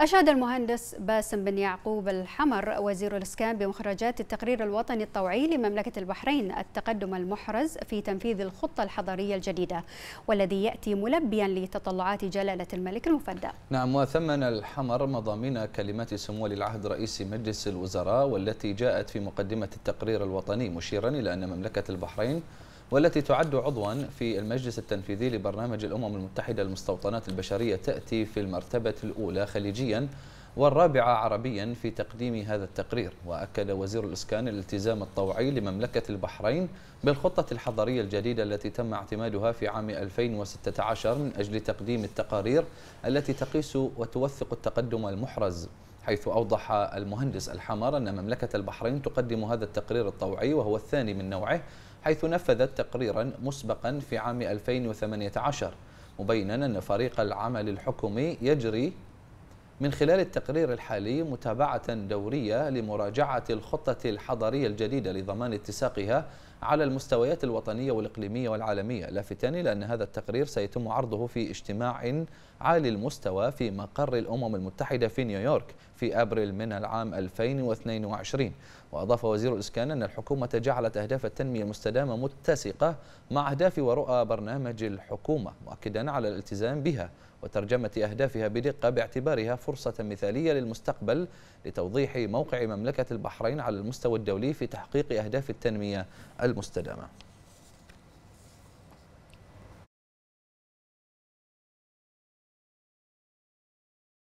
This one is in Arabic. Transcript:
أشاد المهندس باسم بن يعقوب الحمر وزير الإسكان بمخرجات التقرير الوطني الطوعي لمملكة البحرين التقدم المحرز في تنفيذ الخطة الحضرية الجديدة والذي يأتي ملبيا لتطلعات جلالة الملك المفدى نعم وثمن الحمر مضامين كلمات سمو ولي العهد رئيس مجلس الوزراء والتي جاءت في مقدمة التقرير الوطني مشيرا إلى أن مملكة البحرين والتي تعد عضوا في المجلس التنفيذي لبرنامج الأمم المتحدة للمستوطنات البشرية تأتي في المرتبة الأولى خليجيا والرابعة عربيا في تقديم هذا التقرير وأكد وزير الإسكان الالتزام الطوعي لمملكة البحرين بالخطة الحضرية الجديدة التي تم اعتمادها في عام 2016 من أجل تقديم التقارير التي تقيس وتوثق التقدم المحرز حيث أوضح المهندس الحمار أن مملكة البحرين تقدم هذا التقرير الطوعي وهو الثاني من نوعه حيث نفذت تقريرا مسبقا في عام 2018 مبينا أن فريق العمل الحكومي يجري من خلال التقرير الحالي متابعة دورية لمراجعة الخطة الحضرية الجديدة لضمان اتساقها على المستويات الوطنية والإقليمية والعالمية لافتا إلى أن هذا التقرير سيتم عرضه في اجتماع عالي المستوى في مقر الأمم المتحدة في نيويورك في أبريل من العام 2022 وأضاف وزير الإسكان أن الحكومة جعلت أهداف التنمية المستدامة متسقة مع أهداف ورؤى برنامج الحكومة مؤكدا على الالتزام بها وترجمة أهدافها بدقة باعتبارها فرصة فرصة مثالية للمستقبل لتوضيح موقع مملكة البحرين على المستوى الدولي في تحقيق أهداف التنمية المستدامة